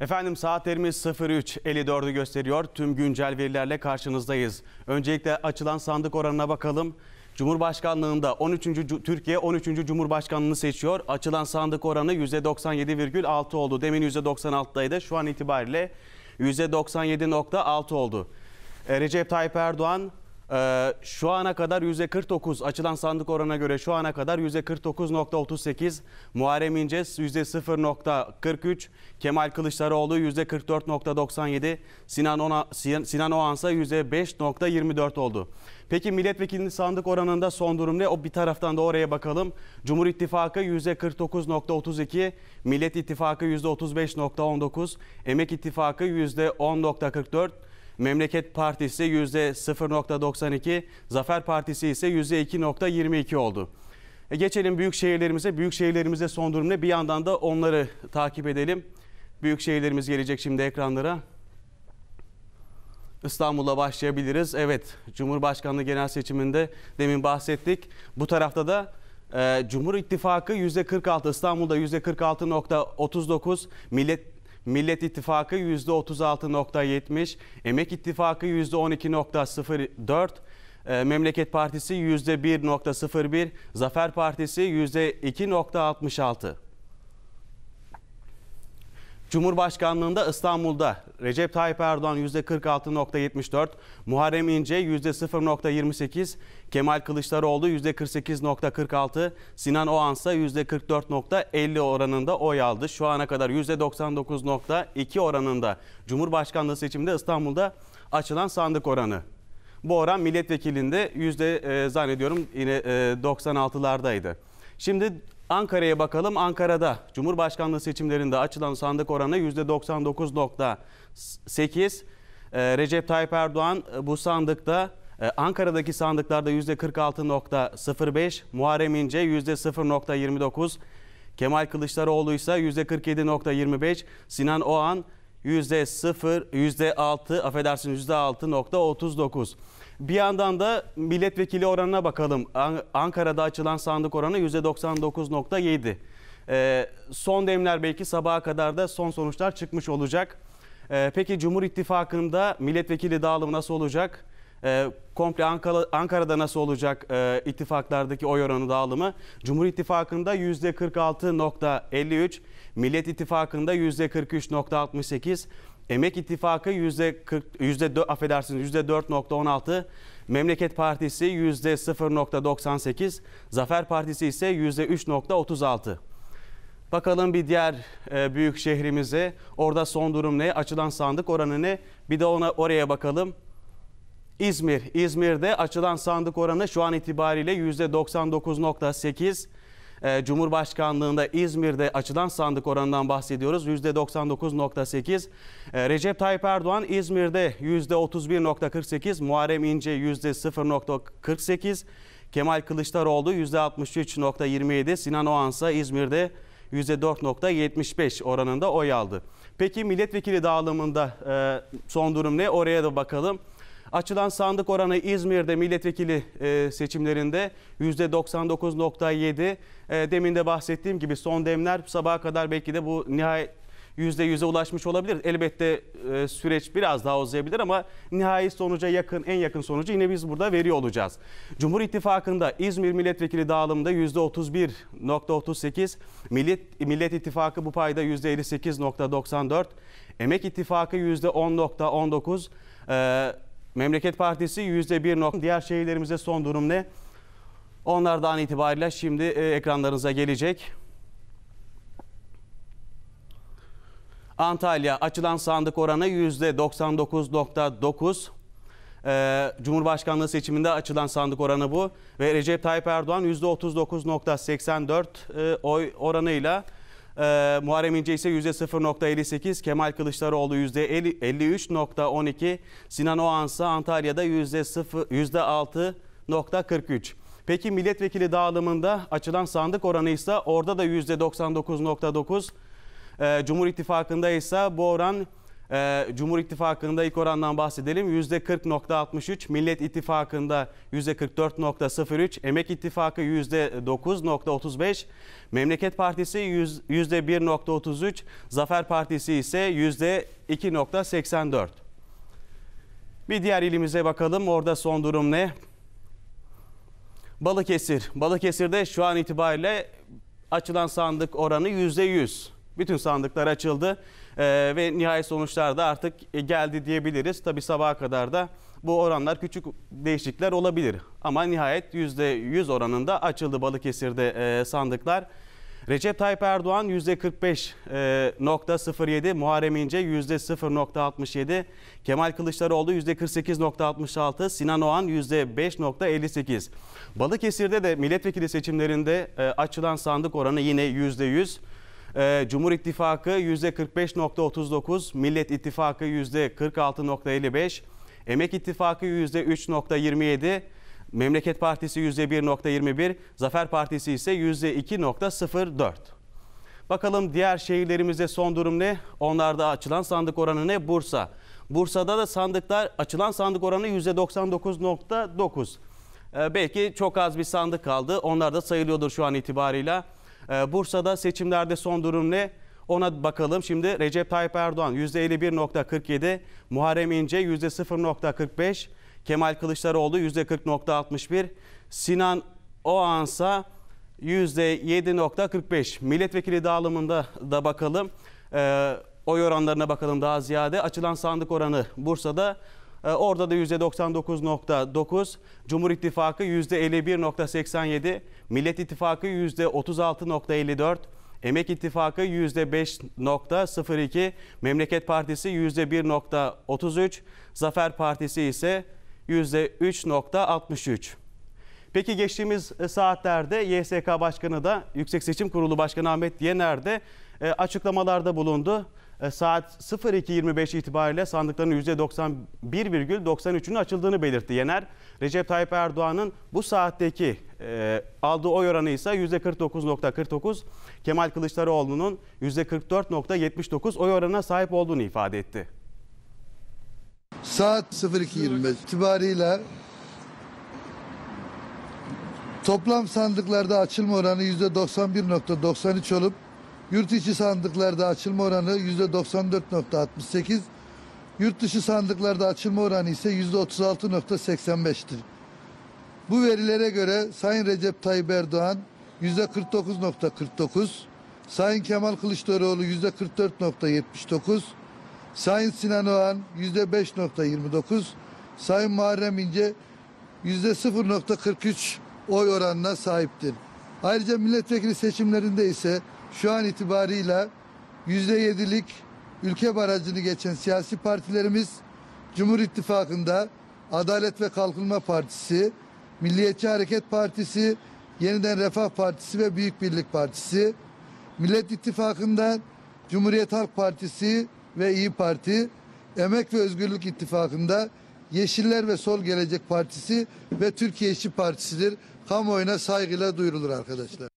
Efendim saatlerimiz 03.54'ü gösteriyor. Tüm güncel verilerle karşınızdayız. Öncelikle açılan sandık oranına bakalım. Cumhurbaşkanlığında 13. Türkiye 13. Cumhurbaşkanlığını seçiyor. Açılan sandık oranı %97,6 oldu. Demin %96'daydı. Şu an itibariyle %97,6 oldu. E, Recep Tayyip Erdoğan ee, şu ana kadar %49 açılan sandık oranına göre şu ana kadar %49.38 Muharrem İnce %0.43 Kemal Kılıçdaroğlu %44.97 Sinan, Ona, Sinan Oğansa %5.24 oldu. Peki milletvekilinin sandık oranında son durum ne? O bir taraftan da oraya bakalım. Cumhur İttifakı %49.32, Millet İttifakı %35.19, Emek İttifakı %10.44, Memleket Partisi %0.92, Zafer Partisi ise %2.22 oldu. E geçelim büyük şehirlerimize. Büyük şehirlerimize son durum ne? Bir yandan da onları takip edelim. Büyük şehirlerimiz gelecek şimdi ekranlara. İstanbul'la başlayabiliriz. Evet, Cumhurbaşkanlığı genel seçiminde demin bahsettik. Bu tarafta da e, Cumhur İttifakı %46, İstanbul'da %46.39, Millet Millet İttifakı %36.70, Emek İttifakı %12.04, e, Memleket Partisi %1.01, Zafer Partisi %2.66. Cumhurbaşkanlığında İstanbul'da Recep Tayyip Erdoğan %46.74, Muharrem İnce %0.28, Kemal Kılıçdaroğlu %48.46, Sinan Oğan ise %44.50 oranında oy aldı. Şu ana kadar %99.2 oranında Cumhurbaşkanlığı seçiminde İstanbul'da açılan sandık oranı. Bu oran milletvekilinde yüzde e, zannediyorum yine 96'lardaydı. E, Şimdi Ankara'ya bakalım. Ankara'da Cumhurbaşkanlığı seçimlerinde açılan sandık oranı %99.8. Ee, Recep Tayyip Erdoğan e, bu sandıkta e, Ankara'daki sandıklarda %46.05, Muharrem İnce %0.29, Kemal Kılıçdaroğlu ise %47.25, Sinan Oğan %0, %6, affedersiniz %6.39. Bir yandan da milletvekili oranına bakalım. Ankara'da açılan sandık oranı %99.7. Ee, son demler belki sabaha kadar da son sonuçlar çıkmış olacak. Ee, peki Cumhur İttifakı'nda milletvekili dağılımı nasıl olacak? Ee, komple Ankara, Ankara'da nasıl olacak e, ittifaklardaki oy oranı dağılımı? Cumhur İttifakı'nda %46.53, Millet İttifakı'nda %43.68, Emek İttifakı %40 %4 affedersiniz %4.16, Memleket Partisi %0.98, Zafer Partisi ise %3.36. Bakalım bir diğer e, büyük şehrimize. Orada son durum ne? Açılan sandık oranı ne? Bir de ona oraya bakalım. İzmir. İzmir'de açılan sandık oranı şu an itibariyle %99.8. E, Cumhurbaşkanlığında İzmir'de açılan sandık oranından bahsediyoruz. %99.8. Ee, Recep Tayyip Erdoğan İzmir'de %31.48. Muharrem İnce %0.48. Kemal Kılıçdaroğlu %63.27, Sinan Oğan ise İzmir'de %4.75 oranında oy aldı. Peki milletvekili dağılımında e, son durum ne? Oraya da bakalım. Açılan sandık oranı İzmir'de milletvekili e, seçimlerinde %99.7. E, demin de bahsettiğim gibi son demler sabaha kadar belki de bu nihayet %100'e ulaşmış olabilir. Elbette e, süreç biraz daha uzayabilir ama nihai sonuca yakın, en yakın sonucu yine biz burada veriyor olacağız. Cumhur İttifakı'nda İzmir Milletvekili dağılımında %31.38, Millet, Millet İttifakı bu payda %58.94, Emek İttifakı %10.19, e, Memleket Partisi %1. Diğer şehirlerimizde son durum ne? Onlardan itibariyle şimdi e, ekranlarınıza gelecek. Antalya açılan sandık oranı %99.9. Ee, Cumhurbaşkanlığı seçiminde açılan sandık oranı bu. Ve Recep Tayyip Erdoğan %39.84 e, oy oranıyla ee, Muharrem İnce ise %0.58, Kemal Kılıçdaroğlu %53.12, Sinan Oğansa Antalya'da %6.43. Peki milletvekili dağılımında açılan sandık oranı ise orada da %99.9. Ee, Cumhur İttifakı'nda ise bu oran ee, Cumhur İttifakı'nda ilk orandan bahsedelim. %40.63, Millet İttifakı'nda %44.03, Emek İttifakı %9.35, Memleket Partisi %1.33, Zafer Partisi ise %2.84. Bir diğer ilimize bakalım. Orada son durum ne? Balıkesir. Balıkesir'de şu an itibariyle açılan sandık oranı %100. Bütün sandıklar açıldı. Ee, ve nihai sonuçlar da artık e, geldi diyebiliriz. Tabi sabaha kadar da bu oranlar küçük değişiklikler olabilir. Ama nihayet %100 oranında açıldı Balıkesir'de e, sandıklar. Recep Tayyip Erdoğan %45.07, e, Muharrem İnce %0.67, Kemal Kılıçdaroğlu %48.66, Sinan Oğan %5.58. Balıkesir'de de milletvekili seçimlerinde e, açılan sandık oranı yine %100. Ee, Cumhur İttifakı %45.39, Millet İttifakı %46.55, Emek İttifakı %3.27, Memleket Partisi %1.21, Zafer Partisi ise %2.04. Bakalım diğer şehirlerimizde son durum ne? Onlarda açılan sandık oranı ne? Bursa. Bursa'da da sandıklar açılan sandık oranı %99.9. Ee, belki çok az bir sandık kaldı. Onlar da sayılıyordur şu an itibarıyla. Ee, Bursa'da seçimlerde son durum ne? Ona bakalım şimdi Recep Tayyip Erdoğan %51.47, Muharrem İnce %0.45, Kemal Kılıçdaroğlu %40.61, Sinan Oğansa %7.45. Milletvekili dağılımında da bakalım. Ee, oy oranlarına bakalım daha ziyade. Açılan sandık oranı Bursa'da ee, orada da %99.9, Cumhur İttifakı %51.87, Millet İttifakı %36.54, Emek İttifakı %5.02, Memleket Partisi %1.33, Zafer Partisi ise %3.63. Peki geçtiğimiz e, saatlerde YSK Başkanı da Yüksek Seçim Kurulu Başkanı Ahmet Yener de e, açıklamalarda bulundu. E, saat 02.25 itibariyle sandıkların %91,93'ünün açıldığını belirtti Yener. Recep Tayyip Erdoğan'ın bu saatteki e, aldığı oy oranı ise %49.49, Kemal Kılıçdaroğlu'nun %44.79 oy oranına sahip olduğunu ifade etti. Saat 02.25 itibariyle toplam sandıklarda açılma oranı %91.93 olup Yurt içi sandıklarda açılma oranı %94.68, yurt dışı sandıklarda açılma oranı ise %36.85'tir. Bu verilere göre Sayın Recep Tayyip Erdoğan %49.49, Sayın Kemal Kılıçdaroğlu %44.79, Sayın Sinan Oğan %5.29, Sayın Muharrem İnce %0.43 oy oranına sahiptir. Ayrıca milletvekili seçimlerinde ise şu an itibarıyla %7'lik ülke barajını geçen siyasi partilerimiz Cumhur İttifakı'nda Adalet ve Kalkınma Partisi, Milliyetçi Hareket Partisi, Yeniden Refah Partisi ve Büyük Birlik Partisi, Millet İttifakı'ndan Cumhuriyet Halk Partisi ve İyi Parti, Emek ve Özgürlük İttifakı'nda Yeşiller ve Sol Gelecek Partisi ve Türkiye İşçi Partisi'dir. Kamuoyuna saygıyla duyurulur arkadaşlar.